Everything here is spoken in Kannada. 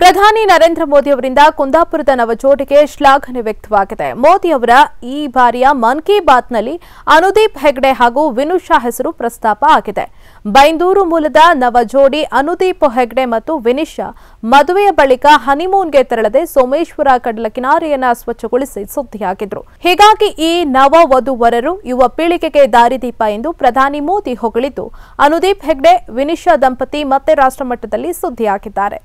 ಪ್ರಧಾನಿ ನರೇಂದ್ರ ಮೋದಿ ಅವರಿಂದ ಕುಂದಾಪುರದ ನವಜೋಡಿಗೆ ಶ್ಲಾಘನೆ ವ್ಯಕ್ತವಾಗಿದೆ ಮೋದಿ ಅವರ ಈ ಬಾರಿಯ ಮನ್ ಕಿ ಬಾತ್ನಲ್ಲಿ ಅನುದೀಪ್ ಹೆಗ್ಡೆ ಹಾಗೂ ವಿನುಷಾ ಹೆಸರು ಪ್ರಸ್ತಾಪ ಆಗಿದೆ ಬೈಂದೂರು ಮೂಲದ ನವಜೋಡಿ ಅನುದೀಪ್ ಹೆಗ್ಡೆ ಮತ್ತು ವಿನಿಶಾ ಮದುವೆಯ ಬಳಿಕ ಹನಿಮೂನ್ಗೆ ತೆರಳದೆ ಸೋಮೇಶ್ವರ ಕಡಲ ಕಿನಾರೆಯನ್ನ ಸ್ವಚ್ಛಗೊಳಿಸಿ ಸುದ್ದಿಯಾಗಿದ್ರು ಹೀಗಾಗಿ ಈ ನವ ವಧುವರರು ಯುವ ಪೀಳಿಗೆಗೆ ದಾರಿದೀಪ ಎಂದು ಪ್ರಧಾನಿ ಮೋದಿ ಹೊಗಳಿದ್ದು ಅನುದೀಪ್ ಹೆಗ್ಡೆ ವಿನಿಶಾ ದಂಪತಿ ಮತ್ತೆ ರಾಷ್ಟ್ರಮಟ್ಟದಲ್ಲಿ ಸುದ್ದಿಯಾಗಿದ್ದಾರೆ